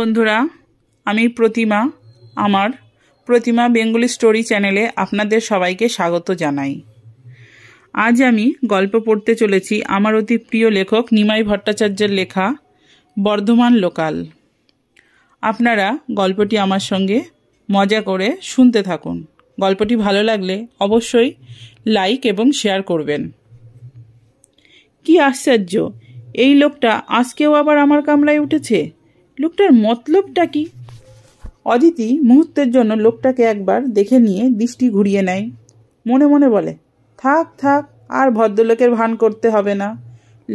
বন্ধুরা আমি প্রতিমা আমার প্রতিমা বেঙ্গলি স্টোরি চ্যানেলে আপনাদের সবাইকে স্বাগত জানাই আজ আমি গল্প পড়তে চলেছি আমার অতি প্রিয় লেখক নিমাই ভট্টাচার্যের লেখা বর্ধমান লোকাল আপনারা গল্পটি আমার সঙ্গে মজা করে শুনতে থাকুন গল্পটি ভালো লাগলে অবশ্যই লাইক এবং শেয়ার করবেন কি আশ্চর্য এই লোকটা আজকেও আবার আমার কামলায় উঠেছে লোকটার মতলবটা কি অদিতি মুহূর্তের জন্য লোকটাকে একবার দেখে নিয়ে দৃষ্টি ঘুরিয়ে নেয় মনে মনে বলে থাক থাক আর ভদ্রলোকের ভান করতে হবে না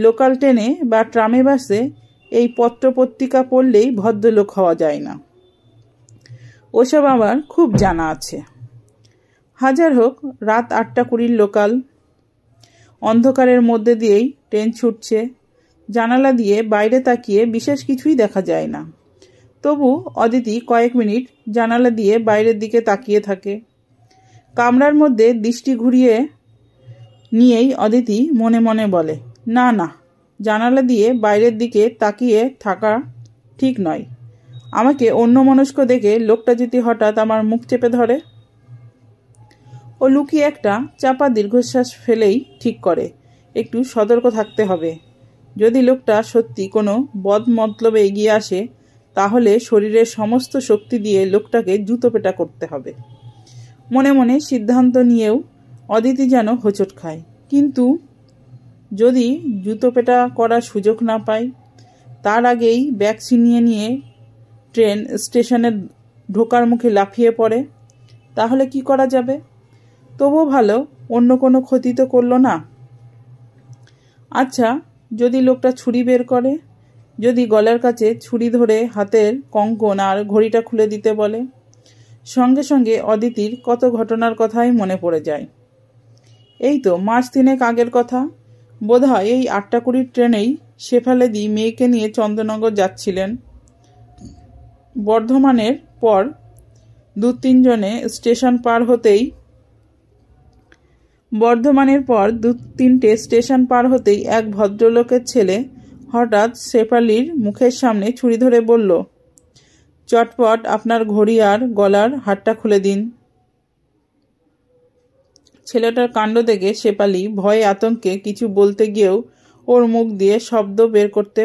লোকাল ট্রেনে বা ট্রামে বাসে এই পত্র পত্রিকা পড়লেই ভদ্রলোক হওয়া যায় না ওসব আমার খুব জানা আছে হাজার হোক রাত আটটা কুড়ির লোকাল অন্ধকারের মধ্যে দিয়েই ট্রেন ছুটছে জানালা দিয়ে বাইরে তাকিয়ে বিশেষ কিছুই দেখা যায় না তবু অদিতি কয়েক মিনিট জানালা দিয়ে বাইরের দিকে তাকিয়ে থাকে কামরার মধ্যে দৃষ্টি ঘুরিয়ে নিয়েই অদিতি মনে মনে বলে না না জানালা দিয়ে বাইরের দিকে তাকিয়ে থাকা ঠিক নয় আমাকে অন্য মনস্ক দেখে লোকটা যদি হঠাৎ আমার মুখ চেপে ধরে ও লুকিয়ে একটা চাপা দীর্ঘশ্বাস ফেলেই ঠিক করে একটু সতর্ক থাকতে হবে যদি লোকটা সত্যি কোনো বদ মতলবে এগিয়ে আসে তাহলে শরীরের সমস্ত শক্তি দিয়ে লোকটাকে জুতোপেটা করতে হবে মনে মনে সিদ্ধান্ত নিয়েও অদিতি যেন হোঁচট খায় কিন্তু যদি জুতোপেটা করার সুযোগ না পায় তার আগেই ব্যাগ ছিনিয়ে নিয়ে ট্রেন স্টেশনের ঢোকার মুখে লাফিয়ে পড়ে তাহলে কি করা যাবে তবুও ভালো অন্য কোনো ক্ষতি তো করলো না আচ্ছা যদি লোকটা ছুরি বের করে যদি গলার কাছে ছুরি ধরে হাতের কঙ্কন আর ঘড়িটা খুলে দিতে বলে সঙ্গে সঙ্গে অদিতির কত ঘটনার কথাই মনে পড়ে যায় এই তো মাস তিনেক আগের কথা হয় এই আটটা কুড়ির ট্রেনেই শেফালেদি মেয়েকে নিয়ে চন্দ্রনগর যাচ্ছিলেন বর্ধমানের পর দু তিনজনে স্টেশন পার হতেই বর্ধমানের পর দু তিনটে স্টেশন পার হতেই এক ভদ্রলোকের ছেলে হঠাৎ শেফালির মুখের সামনে ছুরি ধরে বলল চটপট আপনার ঘড়ি আর গলার হাটটা খুলে দিন ছেলেটার কাণ্ড দেখে শেপালি ভয়ে আতঙ্কে কিছু বলতে গিয়েও ওর মুখ দিয়ে শব্দ বের করতে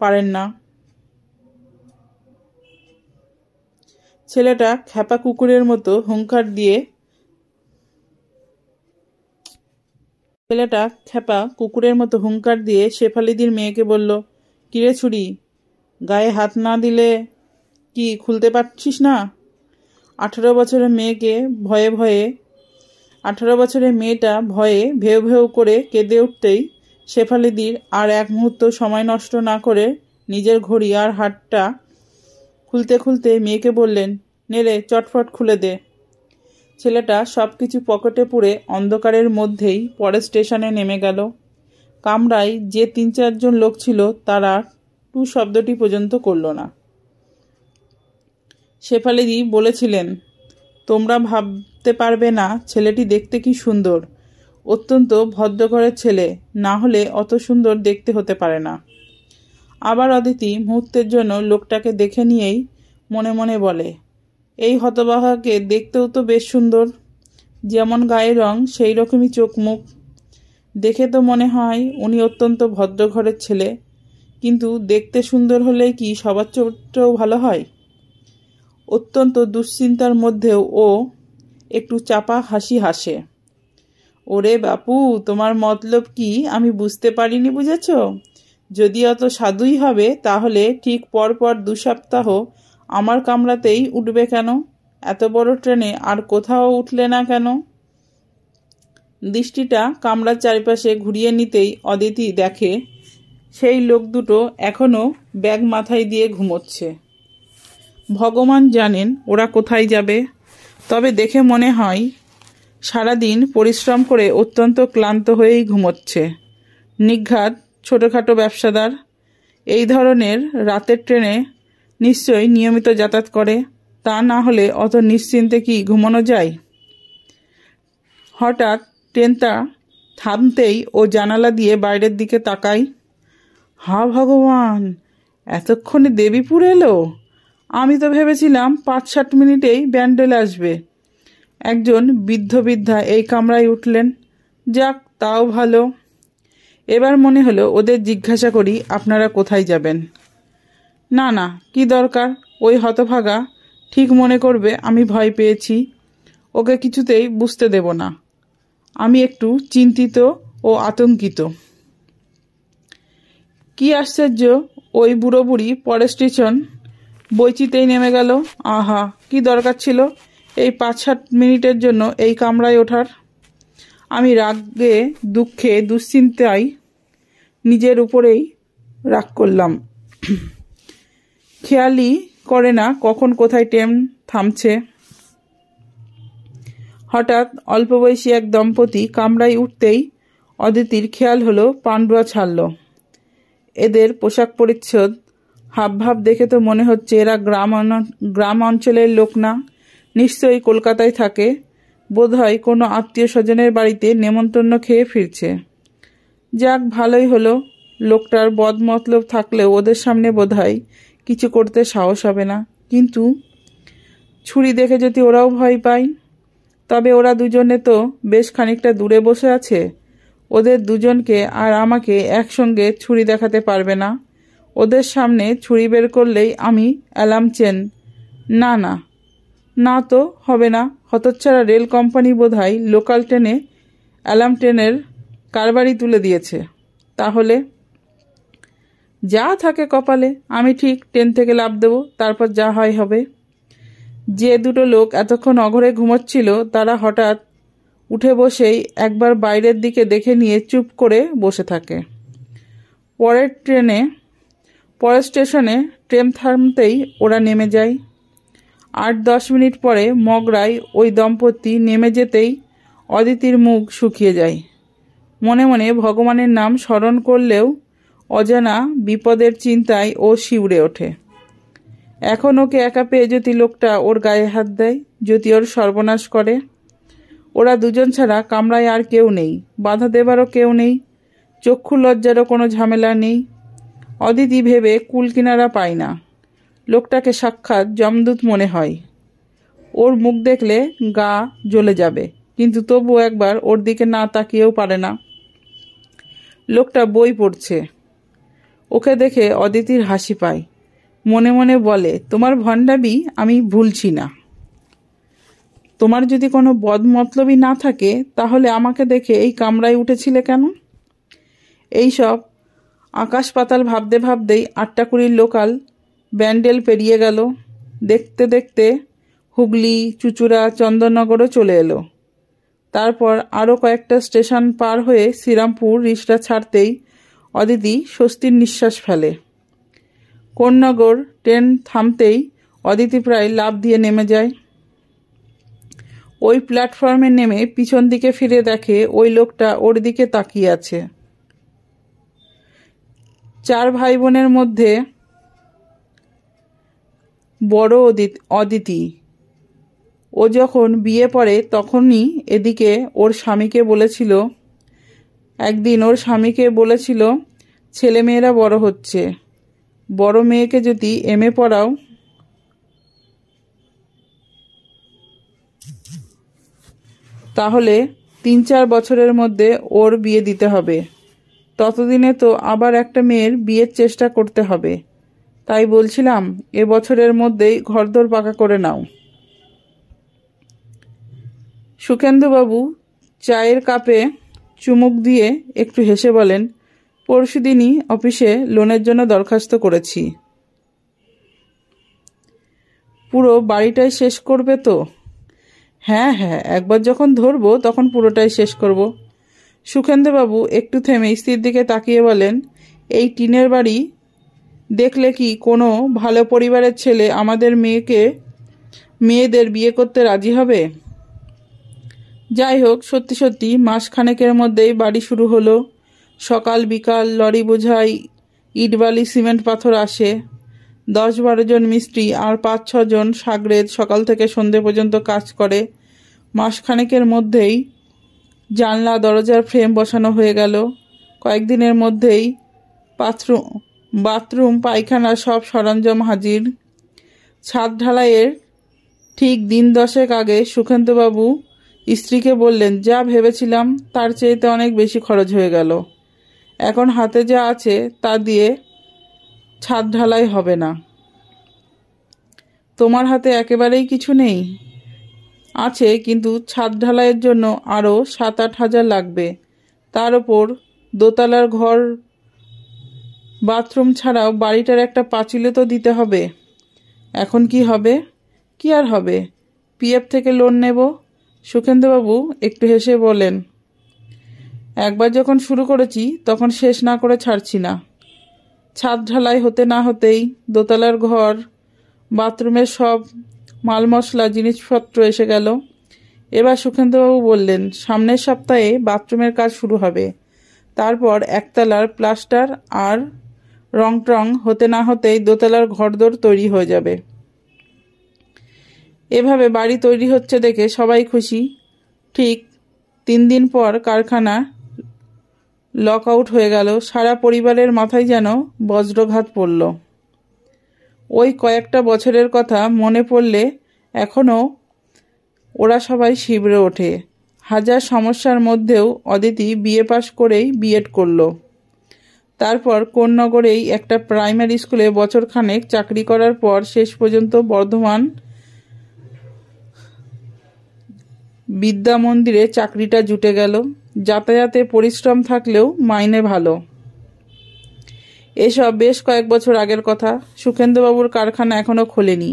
পারেন না ছেলেটা খ্যাপা কুকুরের মতো হুঙ্কার দিয়ে ছেলেটা খেপা কুকুরের মতো হুঙ্কার দিয়ে শেফালিদির মেয়েকে বলল কিরে ছুরি গায়ে হাত না দিলে কি খুলতে পারছিস না আঠেরো বছরের মেয়েকে ভয়ে ভয়ে আঠারো বছরের মেয়েটা ভয়ে ভেউ ভেউ করে কেঁদে উঠতেই শেফালিদির আর এক মুহূর্ত সময় নষ্ট না করে নিজের ঘড়ি আর হাতটা খুলতে খুলতে মেয়েকে বললেন নেড়ে চটফট খুলে দে ছেলেটা সব কিছু পকেটে পুরে অন্ধকারের মধ্যেই পরে স্টেশনে নেমে গেল কামরায় যে তিন চারজন লোক ছিল তারা টু শব্দটি পর্যন্ত করল না শেফালিদি বলেছিলেন তোমরা ভাবতে পারবে না ছেলেটি দেখতে কি সুন্দর অত্যন্ত ভদ্রঘরের ছেলে না হলে অত সুন্দর দেখতে হতে পারে না আবার অদিতি মুহূর্তের জন্য লোকটাকে দেখে নিয়েই মনে মনে বলে এই হতবাহাকে দেখতেও তো বেশ সুন্দর যেমন গায়ে রং সেই রকমই চোখ মুখ দেখে তো মনে হয় উনি অত্যন্ত ভদ্র ঘরের ছেলে কিন্তু দেখতে সুন্দর হলে কি সবার চোখটাও ভালো হয় অত্যন্ত দুশ্চিন্তার মধ্যেও ও একটু চাপা হাসি হাসে ওরে বাপু তোমার মতলব কি আমি বুঝতে পারিনি বুঝেছ যদি অত সাধুই হবে তাহলে ঠিক পরপর দু সপ্তাহ আমার কামরাতেই উঠবে কেন এত বড় ট্রেনে আর কোথাও উঠলে না কেন দৃষ্টিটা কামরার চারিপাশে ঘুরিয়ে নিতেই অদিতি দেখে সেই লোক দুটো এখনও ব্যাগ মাথায় দিয়ে ঘুমোচ্ছে ভগবান জানেন ওরা কোথায় যাবে তবে দেখে মনে হয় সারাদিন পরিশ্রম করে অত্যন্ত ক্লান্ত হয়েই ঘুমোচ্ছে নিঘাত ছোটোখাটো ব্যবসাদার এই ধরনের রাতের ট্রেনে নিশ্চয়ই নিয়মিত যাতায়াত করে তা না হলে অত নিশ্চিন্তে কি ঘুমানো যায় হঠাৎ ট্রেনটা থামতেই ও জানালা দিয়ে বাইরের দিকে তাকাই হা ভগবান এতক্ষণে দেবীপুর এলো আমি তো ভেবেছিলাম পাঁচ ষাট মিনিটেই ব্যান্ডেল আসবে একজন বৃদ্ধ বৃদ্ধা এই কামরায় উঠলেন যাক তাও ভালো এবার মনে হলো ওদের জিজ্ঞাসা করি আপনারা কোথায় যাবেন না না কি দরকার ওই হতভাগা ঠিক মনে করবে আমি ভয় পেয়েছি ওকে কিছুতেই বুঝতে দেব না আমি একটু চিন্তিত ও আতঙ্কিত কি আশ্চর্য ওই বুড়ো বুড়ি পরে স্টেশন বইচিতেই নেমে গেল আহা কি দরকার ছিল এই পাঁচ সাত মিনিটের জন্য এই কামরায় ওঠার আমি রাগে দুঃখে দুশ্চিন্তায় নিজের উপরেই রাগ করলাম খেয়ালই করে না কখন কোথায় ট্রেন থামছে হঠাৎ অল্প বয়সী এক দম্পতি কামড়ায় উঠতেই অদিতির খেয়াল হলো পাণ্ডুয়া ছাড়ল এদের পোশাক পরিচ্ছদ হাবভাব দেখে তো মনে হচ্ছে এরা গ্রাম গ্রাম অঞ্চলের লোক না নিশ্চয়ই কলকাতায় থাকে বোধহয় কোনো আত্মীয় স্বজনের বাড়িতে নেমন্তন্ন খেয়ে ফিরছে যাক ভালোই হলো লোকটার বদমতলব থাকলেও ওদের সামনে বোধহয় কিছু করতে সাহস হবে না কিন্তু ছুরি দেখে যদি ওরাও ভয় পায় তবে ওরা দুজনে তো বেশ খানিকটা দূরে বসে আছে ওদের দুজনকে আর আমাকে একসঙ্গে ছুরি দেখাতে পারবে না ওদের সামনে ছুরি বের করলেই আমি অ্যালার্ম চেন না না না তো হবে না হতচ্ছাড়া রেল কোম্পানি বোধহয় লোকাল ট্রেনে অ্যালার্ম ট্রেনের কারবারই তুলে দিয়েছে তাহলে যা থাকে কপালে আমি ঠিক ট্রেন থেকে লাভ দেবো তারপর যা হয় হবে যে দুটো লোক এতক্ষণ অঘরে ঘুমোচ্ছিল তারা হঠাৎ উঠে বসেই একবার বাইরের দিকে দেখে নিয়ে চুপ করে বসে থাকে পরের ট্রেনে পরের স্টেশনে ট্রেন থামতেই ওরা নেমে যায় আট দশ মিনিট পরে মগরায় ওই দম্পতি নেমে যেতেই অদিতির মুখ শুকিয়ে যায় মনে মনে ভগবানের নাম স্মরণ করলেও অজানা বিপদের চিন্তায় ও শিউরে ওঠে এখন ওকে একা পেয়ে যদি লোকটা ওর গায়ে হাত দেয় যদি ওর সর্বনাশ করে ওরা দুজন ছাড়া কামরায় আর কেউ নেই বাধা দেবারও কেউ নেই চক্ষু লজ্জারও কোনো ঝামেলা নেই অদিতি ভেবে কুল কিনারা পায় না লোকটাকে সাক্ষাৎ জমদূত মনে হয় ওর মুখ দেখলে গা জ্বলে যাবে কিন্তু তবু একবার ওর দিকে না তাকিয়েও পারে না লোকটা বই পড়ছে ওকে দেখে অদিতির হাসি পায় মনে মনে বলে তোমার ভণ্ডাবি আমি ভুলছি না তোমার যদি কোনো বদমতলবি না থাকে তাহলে আমাকে দেখে এই কামরায় উঠেছিলে কেন এইসব আকাশ পাতাল ভাবতে ভাবতেই আটটা কুড়ির লোকাল ব্যান্ডেল পেরিয়ে গেল দেখতে দেখতে হুগলি চুচুড়া চন্দননগরও চলে এলো তারপর আরও কয়েকটা স্টেশন পার হয়ে শ্রীরামপুর রিসরা ছাড়তেই অদিতি স্বস্তির নিঃশ্বাস ফেলে কোন্নগর ট্রেন থামতেই অদিতি প্রায় লাভ দিয়ে নেমে যায় ওই প্ল্যাটফর্মে নেমে পিছন দিকে ফিরে দেখে ওই লোকটা ওর দিকে তাকিয়ে আছে চার ভাই বোনের মধ্যে বড় অদিতি ও যখন বিয়ে পড়ে তখনই এদিকে ওর স্বামীকে বলেছিল একদিন ওর স্বামীকে বলেছিল ছেলে মেয়েরা বড় হচ্ছে বড় মেয়েকে যদি এম এ পড়াও তাহলে তিন চার বছরের মধ্যে ওর বিয়ে দিতে হবে ততদিনে তো আবার একটা মেয়ের বিয়ের চেষ্টা করতে হবে তাই বলছিলাম এ বছরের মধ্যেই ঘরদোর পাকা করে নাও সুখেন্দুবাবু চায়ের কাপে চুমুক দিয়ে একটু হেসে বলেন পরশুদিনই অফিসে লোনের জন্য দরখাস্ত করেছি পুরো বাড়িটাই শেষ করবে তো হ্যাঁ হ্যাঁ একবার যখন ধরবো তখন পুরোটাই শেষ করব সুখেন্দ্রবাবু একটু থেমে স্ত্রীর দিকে তাকিয়ে বলেন এই টিনের বাড়ি দেখলে কি কোনো ভালো পরিবারের ছেলে আমাদের মেয়েকে মেয়েদের বিয়ে করতে রাজি হবে যাই হোক সত্যি সত্যি মাসখানেকের মধ্যেই বাড়ি শুরু হলো সকাল বিকাল লরি বোঝাই ইটবালি সিমেন্ট পাথর আসে দশ বারো জন মিস্ত্রি আর পাঁচ ছজন সাগরেদ সকাল থেকে সন্ধে পর্যন্ত কাজ করে মাসখানেকের মধ্যেই জানলা দরজার ফ্রেম বসানো হয়ে গেল কয়েকদিনের মধ্যেই বাথরুম বাথরুম পায়খানা সব সরঞ্জাম হাজির ছাদ ঢালাইয়ের ঠিক দিন দশেক আগে সুকান্তবাবু স্ত্রীকে বললেন যা ভেবেছিলাম তার চেয়েতে অনেক বেশি খরচ হয়ে গেল এখন হাতে যা আছে তা দিয়ে ছাদ ঢালাই হবে না তোমার হাতে একেবারেই কিছু নেই আছে কিন্তু ছাদ ঢালাইয়ের জন্য আরও সাত আট হাজার লাগবে তার ওপর দোতলার ঘর বাথরুম ছাড়াও বাড়িটার একটা পাঁচিলে তো দিতে হবে এখন কি হবে কি আর হবে পিএফ থেকে লোন নেব সুখেন্দুবাবু একটু হেসে বলেন একবার যখন শুরু করেছি তখন শেষ না করে ছাড়ছি না ছাদ ঢালাই হতে না হতেই দোতলার ঘর বাথরুমের সব মাল মশলা জিনিসপত্র এসে গেল এবার সুখেন্দুবাবু বললেন সামনের সপ্তাহে বাথরুমের কাজ শুরু হবে তারপর একতলার প্লাস্টার আর রং টং হতে না হতেই দোতলার ঘরদোর তৈরি হয়ে যাবে এভাবে বাড়ি তৈরি হচ্ছে দেখে সবাই খুশি ঠিক তিন দিন পর কারখানা লক আউট হয়ে গেল সারা পরিবারের মাথায় যেন বজ্রঘাত পড়ল ওই কয়েকটা বছরের কথা মনে পড়লে এখনও ওরা সবাই শিবরে ওঠে হাজার সমস্যার মধ্যেও অদিতি বিএ পাশ করেই বিএড করল তারপর কোন্নগরেই একটা প্রাইমারি স্কুলে বছরখানেক চাকরি করার পর শেষ পর্যন্ত বর্ধমান বিদ্যা মন্দিরে চাকরিটা জুটে গেল যাতায়াতে পরিশ্রম থাকলেও মাইনে ভালো এসব বেশ কয়েক বছর আগের কথা সুখেন্দ্রবাবুর কারখানা এখনও খোলেনি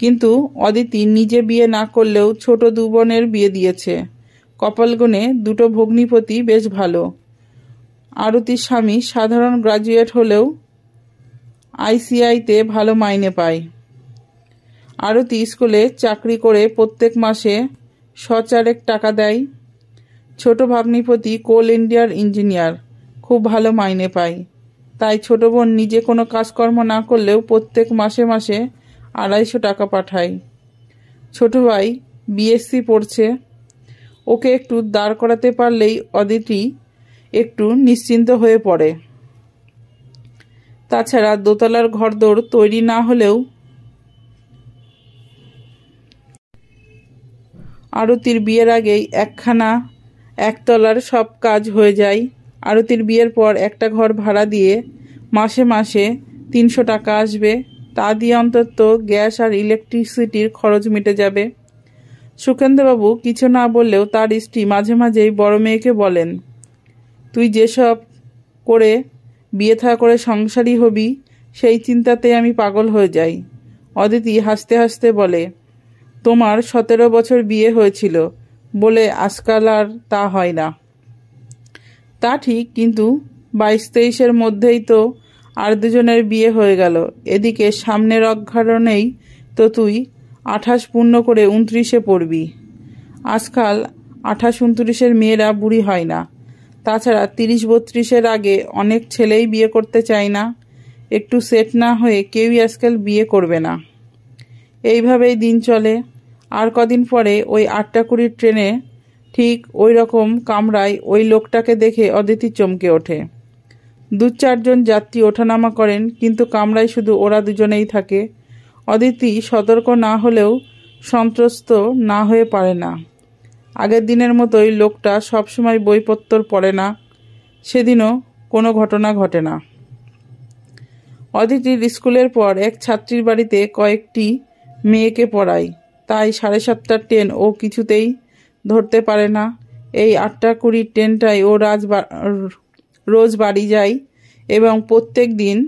কিন্তু অদিতি নিজে বিয়ে না করলেও ছোট দু বোনের বিয়ে দিয়েছে কপালগুণে দুটো ভগ্নিপতি বেশ ভালো আরতির স্বামী সাধারণ গ্রাজুয়েট হলেও আইসিআইতে ভালো মাইনে পায় আরতি স্কুলে চাকরি করে প্রত্যেক মাসে সচারেক টাকা দেয় ছোট ভাবনিপতি কোল ইন্ডিয়ার ইঞ্জিনিয়ার খুব ভালো মাইনে পায় তাই ছোট বোন নিজে কোনো কাজকর্ম না করলেও প্রত্যেক মাসে মাসে আড়াইশো টাকা পাঠায় ছোট ভাই বিএসসি পড়ছে ওকে একটু দাঁড় করাতে পারলেই অদিতি একটু নিশ্চিন্ত হয়ে পড়ে তাছাড়া দোতলার ঘরদোর তৈরি না হলেও আরতির বিয়ের আগেই একখানা একতলার সব কাজ হয়ে যায় আরতির বিয়ের পর একটা ঘর ভাড়া দিয়ে মাসে মাসে তিনশো টাকা আসবে তা দিয়ে অন্তত গ্যাস আর ইলেকট্রিসিটির খরচ মিটে যাবে সুখেন্দ্রবাবু কিছু না বললেও তার স্ত্রী মাঝে মাঝেই বড় মেয়েকে বলেন তুই যেসব করে বিয়ে থাকা করে সংসারী হবি সেই চিন্তাতে আমি পাগল হয়ে যাই অদিতি হাসতে হাসতে বলে তোমার সতেরো বছর বিয়ে হয়েছিল বলে আজকাল আর তা হয় না তা ঠিক কিন্তু বাইশ তেইশের মধ্যেই তো আর দুজনের বিয়ে হয়ে গেল এদিকে সামনের অঘারণেই তো তুই আঠাশ পূর্ণ করে উনত্রিশে পড়বি আজকাল আঠাশ উনত্রিশের মেয়েরা বুড়ি হয় না তাছাড়া তিরিশ বত্রিশের আগে অনেক ছেলেই বিয়ে করতে চায় না একটু সেট না হয়ে কেউই আজকাল বিয়ে করবে না এইভাবেই দিন চলে আর কদিন পরে ওই আটটা কুড়ির ট্রেনে ঠিক ওই রকম কামরায় ওই লোকটাকে দেখে অদিতি চমকে ওঠে দু চারজন যাত্রী ওঠানামা করেন কিন্তু কামরায় শুধু ওরা দুজনেই থাকে অদিতি সতর্ক না হলেও সন্ত্রস্ত না হয়ে পারে না আগের দিনের মতোই লোকটা সবসময় বইপত্তর পড়ে না সেদিনও কোনো ঘটনা ঘটে না অদিতির স্কুলের পর এক ছাত্রীর বাড়িতে কয়েকটি মেয়েকে পড়ায় তাই সাড়ে সাতটার ট্রেন ও কিছুতেই ধরতে পারে না এই আটটা কুড়ির ট্রেনটাই ও রাজ রোজ বাড়ি যায় এবং প্রত্যেক দিন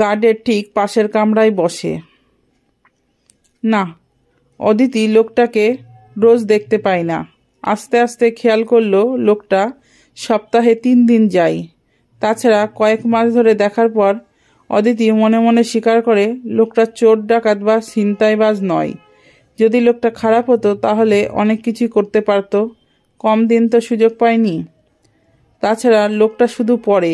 গার্ডের ঠিক পাশের কামরায় বসে না অদিতি লোকটাকে রোজ দেখতে পায় না আস্তে আস্তে খেয়াল করলো লোকটা সপ্তাহে তিন দিন যায় তাছাড়া কয়েক মাস ধরে দেখার পর অদিতি মনে মনে স্বীকার করে লোকটা চোর ডাকাত বা ছিনতাইবাজ নয় যদি লোকটা খারাপ হতো তাহলে অনেক কিছুই করতে পারত কম দিন তো সুযোগ পায়নি তাছাড়া লোকটা শুধু পড়ে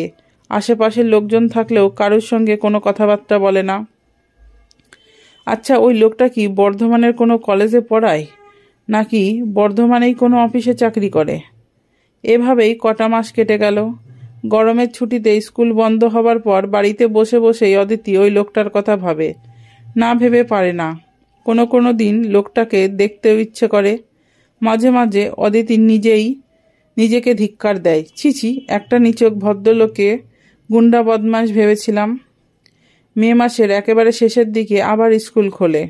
আশেপাশের লোকজন থাকলেও কারোর সঙ্গে কোনো কথাবার্তা বলে না আচ্ছা ওই লোকটা কি বর্ধমানের কোনো কলেজে পড়ায় নাকি বর্ধমানেই কোনো অফিসে চাকরি করে এভাবেই কটা মাস কেটে গেল গরমের ছুটিতে স্কুল বন্ধ হবার পর বাড়িতে বসে বসেই অদিতি ওই লোকটার কথা ভাবে না ভেবে পারে না কোনো কোনো দিন লোকটাকে দেখতেও ইচ্ছে করে মাঝে মাঝে অদিতি নিজেই নিজেকে ধিক্কার দেয় ছিছি একটা নিচক ভদ্রলোকে গুন্ডা বদমাস ভেবেছিলাম মে মাসের একেবারে শেষের দিকে আবার স্কুল খোলে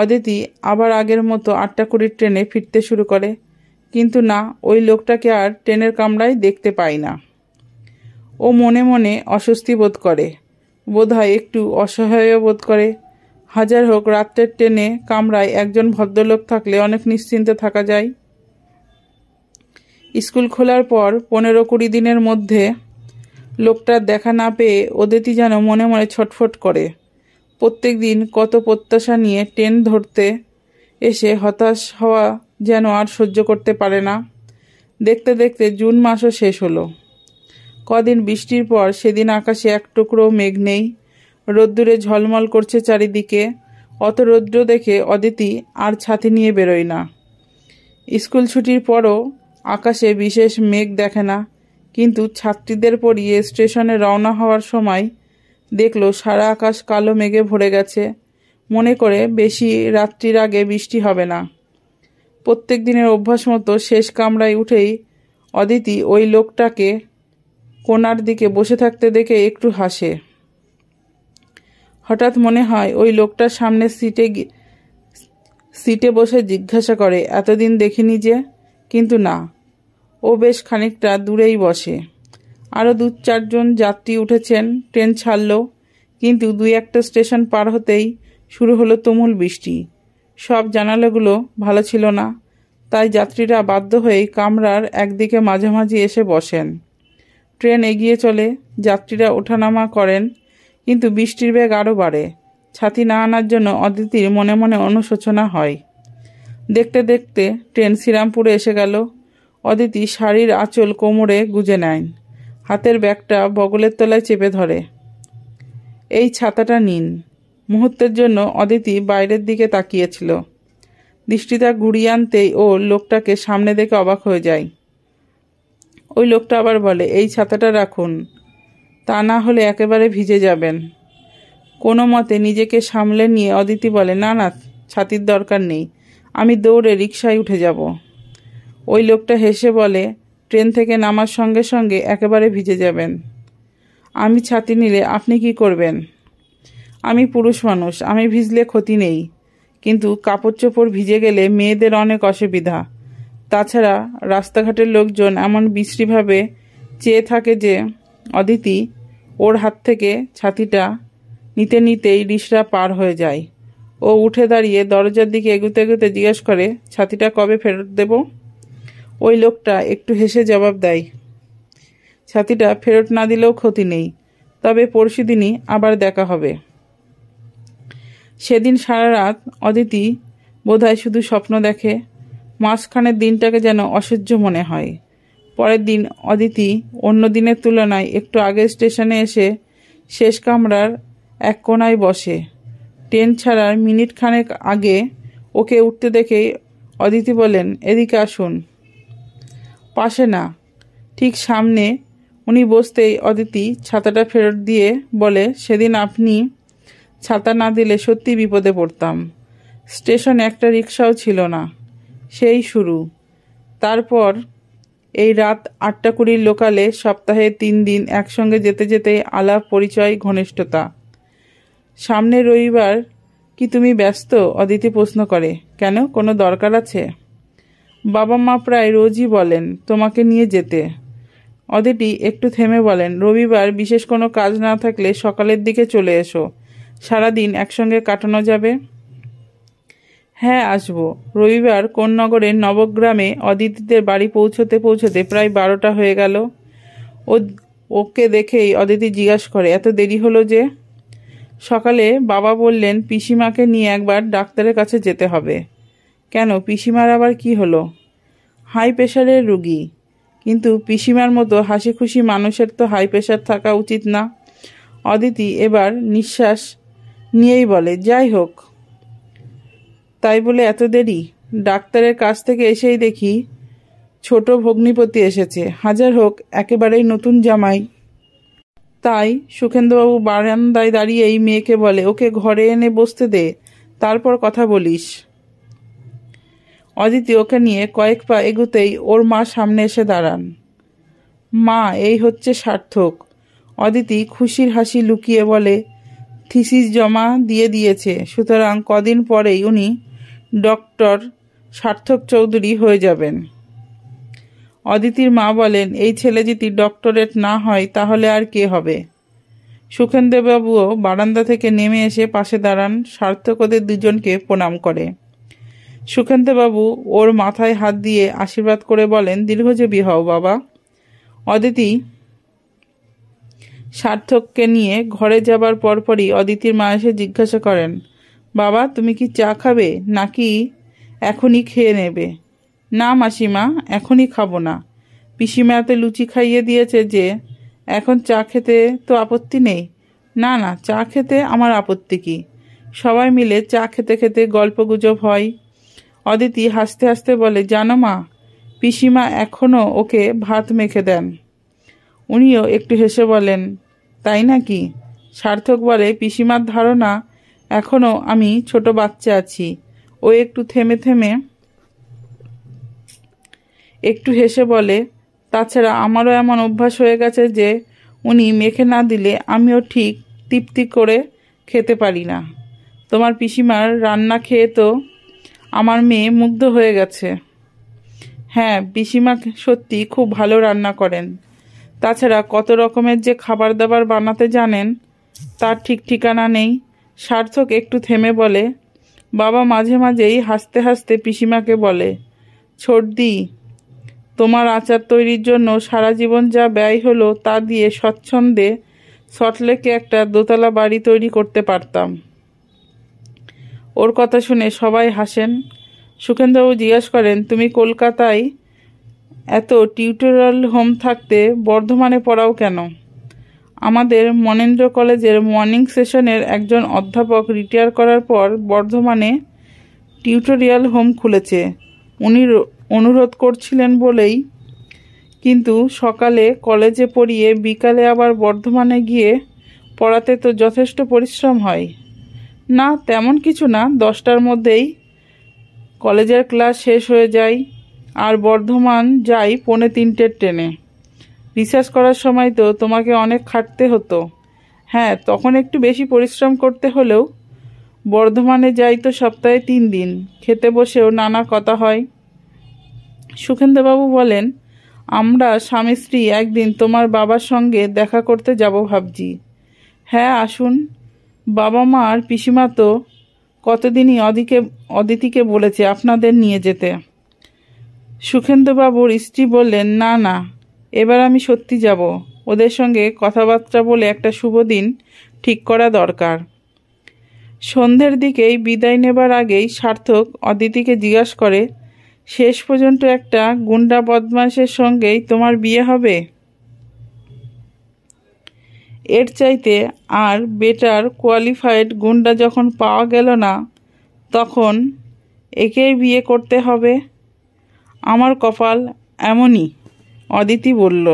অদিতি আবার আগের মতো আটটা কুড়ির ট্রেনে ফিরতে শুরু করে কিন্তু না ওই লোকটাকে আর ট্রেনের কামরায় দেখতে পাই না ও মনে মনে অস্বস্তি বোধ করে বোধ হয় একটু অসহায় বোধ করে হাজার হোক রাত্রের টেনে কামরায় একজন ভদ্রলোক থাকলে অনেক নিশ্চিন্তে থাকা যায় স্কুল খোলার পর পনেরো কুড়ি দিনের মধ্যে লোকটার দেখা না পেয়ে ওদেরটি যেন মনে মনে ছটফট করে প্রত্যেক দিন কত প্রত্যাশা নিয়ে ট্রেন ধরতে এসে হতাশ হওয়া যেন আর সহ্য করতে পারে না দেখতে দেখতে জুন মাসও শেষ হলো কদিন বৃষ্টির পর সেদিন আকাশে এক টুকরো মেঘ নেই রোদ্দুরে ঝলমল করছে চারিদিকে অত রৌদ্র দেখে অদিতি আর ছাতি নিয়ে বেরোয় না স্কুল ছুটির পরও আকাশে বিশেষ মেঘ দেখে না কিন্তু ছাত্রীদের পরিয়ে স্টেশনে রওনা হওয়ার সময় দেখল সারা আকাশ কালো মেঘে ভরে গেছে মনে করে বেশি রাত্রির আগে বৃষ্টি হবে না প্রত্যেক দিনের অভ্যাস মতো শেষ কামরায় উঠেই অদিতি ওই লোকটাকে কোনার দিকে বসে থাকতে দেখে একটু হাসে হঠাৎ মনে হয় ওই লোকটার সামনে সিটে সিটে বসে জিজ্ঞাসা করে এতদিন দেখিনি যে কিন্তু না ও বেশ খানিকটা দূরেই বসে আরও দু চারজন যাত্রী উঠেছেন ট্রেন ছাড়ল কিন্তু দুই একটা স্টেশন পার হতেই শুরু হলো তুমুল বৃষ্টি সব জানালাগুলো ভালো ছিল না তাই যাত্রীরা বাধ্য হয়েই কামরার একদিকে মাঝামাঝি এসে বসেন ট্রেন এগিয়ে চলে যাত্রীরা ওঠানামা করেন কিন্তু বৃষ্টির বেগ আরও বাড়ে ছাতি না আনার জন্য অদিতির মনে মনে অনুশোচনা হয় দেখতে দেখতে ট্রেন শ্রীরামপুরে এসে গেল অদিতি শাড়ির আঁচল কোমরে গুজে নেন হাতের ব্যাগটা বগলের তলায় চেপে ধরে এই ছাতাটা নিন মুহূর্তের জন্য অদিতি বাইরের দিকে তাকিয়েছিল দৃষ্টিটা ঘুরিয়ে আনতেই ও লোকটাকে সামনে দেখে অবাক হয়ে যায় ওই লোকটা আবার বলে এই ছাতাটা রাখুন তা না হলে একেবারে ভিজে যাবেন কোনো মতে নিজেকে সামলে নিয়ে অদিতি বলে না না ছাতির দরকার নেই আমি দৌড়ে রিক্সায় উঠে যাব ওই লোকটা হেসে বলে ট্রেন থেকে নামার সঙ্গে সঙ্গে একেবারে ভিজে যাবেন আমি ছাতি নিলে আপনি কি করবেন আমি পুরুষ মানুষ আমি ভিজলে ক্ষতি নেই কিন্তু কাপড় চোপড় ভিজে গেলে মেয়েদের অনেক অসুবিধা তাছাড়া রাস্তাঘাটের লোকজন এমন বিশ্রীভাবে চেয়ে থাকে যে অদিতি ওর হাত থেকে ছাতিটা নিতে নিতেই রিসরা পার হয়ে যায় ও উঠে দাঁড়িয়ে দরজার দিকে এগুতে এগুতে জিজ্ঞেস করে ছাতিটা কবে ফেরত দেব ওই লোকটা একটু হেসে জবাব দেয় ছাতিটা ফেরত না দিলেও ক্ষতি নেই তবে পরশু দিনই আবার দেখা হবে সেদিন সারা রাত অদিতি বোধহয় শুধু স্বপ্ন দেখে মাঝখানের দিনটাকে যেন অসহ্য মনে হয় পরের দিন অদিতি অন্য দিনের তুলনায় একটু আগে স্টেশনে এসে শেষ কামরার এক কোনায় বসে ট্রেন ছাড়ার মিনিট খানেক আগে ওকে উঠতে দেখেই অদিতি বলেন এদিকে আসুন পাশে না ঠিক সামনে উনি বসতেই অদিতি ছাতাটা ফেরত দিয়ে বলে সেদিন আপনি ছাতা না দিলে সত্যি বিপদে পড়তাম স্টেশন একটা রিক্সাও ছিল না সেই শুরু তারপর এই রাত আটটা কুড়ির লোকালে সপ্তাহে তিন দিন একসঙ্গে যেতে যেতে আলাপ পরিচয় ঘনিষ্ঠতা সামনে রবিবার কি তুমি ব্যস্ত অদিতি প্রশ্ন করে কেন কোনো দরকার আছে বাবা মা প্রায় রোজই বলেন তোমাকে নিয়ে যেতে অদিতি একটু থেমে বলেন রবিবার বিশেষ কোনো কাজ না থাকলে সকালের দিকে চলে এসো সারাদিন একসঙ্গে কাটানো যাবে হ্যাঁ আসব রবিবার নগরের নবগ্রামে অদিতিদের বাড়ি পৌঁছতে পৌঁছতে প্রায় বারোটা হয়ে গেল ও ওকে দেখেই অদিতি জিজ্ঞাস করে এত দেরি হলো যে সকালে বাবা বললেন পিসিমাকে নিয়ে একবার ডাক্তারের কাছে যেতে হবে কেন পিসিমার আবার কি হলো হাই প্রেশারের রুগী কিন্তু পিসিমার মতো হাসি খুশি মানুষের তো হাই প্রেশার থাকা উচিত না অদিতি এবার নিঃশ্বাস নিয়েই বলে যাই হোক তাই বলে এত দেরি ডাক্তারের কাছ থেকে এসেই দেখি ছোট ভগ্নিপতি এসেছে হাজার হোক একেবারেই নতুন জামাই তাই সুখেন্দ্রবাবু বারান্দায় দাঁড়িয়ে এই মেয়েকে বলে ওকে ঘরে এনে বসতে দে তারপর কথা বলিস অদিতি ওকে নিয়ে কয়েক পা এগুতেই ওর মা সামনে এসে দাঁড়ান মা এই হচ্ছে সার্থক অদিতি খুশির হাসি লুকিয়ে বলে থিসিস জমা দিয়ে দিয়েছে সুতরাং কদিন পরেই উনি ডক্টর সার্থক চৌধুরী হয়ে যাবেন অদিতির মা বলেন এই ছেলে যদি ডক্টরেট না হয় তাহলে আর কে হবে সুখেন্দ্রবাবুও বারান্দা থেকে নেমে এসে পাশে দাঁড়ান সার্থক ওদের দুজনকে প্রণাম করে সুখেন্দ্রবাবু ওর মাথায় হাত দিয়ে আশীর্বাদ করে বলেন দীর্ঘজীবী হও বাবা অদিতি সার্থককে নিয়ে ঘরে যাবার পরপরই অদিতির মা এসে জিজ্ঞাসা করেন বাবা তুমি কি চা খাবে নাকি এখনই খেয়ে নেবে না মাসিমা এখনই খাবো না পিসিমা এত লুচি খাইয়ে দিয়েছে যে এখন চা খেতে তো আপত্তি নেই না না চা খেতে আমার আপত্তি কি সবাই মিলে চা খেতে খেতে গল্পগুজব হয় অদিতি হাসতে হাসতে বলে জানো মা পিসিমা এখনও ওকে ভাত মেখে দেন উনিও একটু হেসে বলেন তাই নাকি সার্থক বলে পিসিমার ধারণা এখনও আমি ছোট বাচ্চা আছি ও একটু থেমে থেমে একটু হেসে বলে তাছাড়া আমারও এমন অভ্যাস হয়ে গেছে যে উনি মেখে না দিলে আমিও ঠিক তৃপ্তি করে খেতে পারি না তোমার পিসিমার রান্না খেয়ে তো আমার মেয়ে মুগ্ধ হয়ে গেছে হ্যাঁ পিসিমা সত্যি খুব ভালো রান্না করেন তাছাড়া কত রকমের যে খাবার দাবার বানাতে জানেন তার ঠিক ঠিকানা নেই সার্থক একটু থেমে বলে বাবা মাঝে মাঝেই হাসতে হাসতে পিসিমাকে বলে ছর্দি তোমার আচার তৈরির জন্য সারা জীবন যা ব্যয় হলো তা দিয়ে স্বচ্ছন্দে সটলেকে একটা দোতলা বাড়ি তৈরি করতে পারতাম ওর কথা শুনে সবাই হাসেন সুখেন্দ্রবাবু জিজ্ঞাসা করেন তুমি কলকাতায় এত টিউটোরিয়াল হোম থাকতে বর্ধমানে পড়াও কেন আমাদের মনেন্দ্র কলেজের মর্নিং সেশনের একজন অধ্যাপক রিটায়ার করার পর বর্ধমানে টিউটোরিয়াল হোম খুলেছে উনি অনুরোধ করছিলেন বলেই কিন্তু সকালে কলেজে পড়িয়ে বিকালে আবার বর্ধমানে গিয়ে পড়াতে তো যথেষ্ট পরিশ্রম হয় না তেমন কিছু না দশটার মধ্যেই কলেজের ক্লাস শেষ হয়ে যায় আর বর্ধমান যাই পৌনে তিনটের ট্রেনে রিসার্চ করার সময় তো তোমাকে অনেক খাটতে হতো হ্যাঁ তখন একটু বেশি পরিশ্রম করতে হলেও বর্ধমানে যাই তো সপ্তাহে তিন দিন খেতে বসেও নানা কথা হয় সুখেন্দ্রবাবু বলেন আমরা স্বামী স্ত্রী একদিন তোমার বাবার সঙ্গে দেখা করতে যাব ভাবছি হ্যাঁ আসুন বাবা মা আর পিসিমা তো কতদিনই অদিকে অদিতিকে বলেছে আপনাদের নিয়ে যেতে সুখেন্দ্রবাবুর স্ত্রী বললেন না না এবার আমি সত্যি যাব ওদের সঙ্গে কথাবার্তা বলে একটা শুভ দিন ঠিক করা দরকার সন্ধ্যের দিকেই বিদায় নেবার আগেই সার্থক অদিতিকে জিজ্ঞাসা করে শেষ পর্যন্ত একটা গুন্ডা বদমাশের সঙ্গেই তোমার বিয়ে হবে এর চাইতে আর বেটার কোয়ালিফাইড গুন্ডা যখন পাওয়া গেল না তখন একেই বিয়ে করতে হবে আমার কপাল এমনই অদিতি বলল